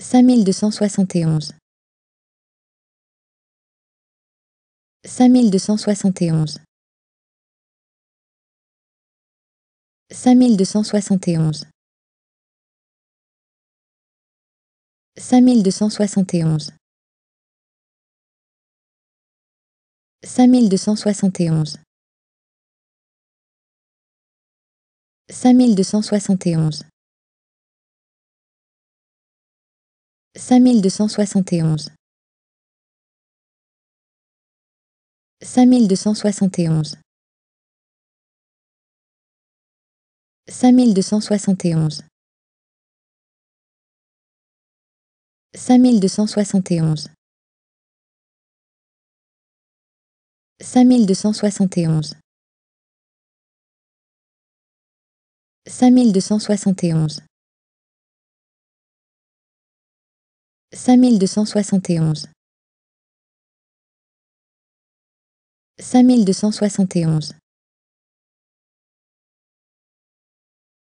5271 5271 5271 5271 5271 5271 5271 5271 5271 5271 5271 5271 cinq mille deux cent soixante et onze cinq mille deux cent soixante et onze.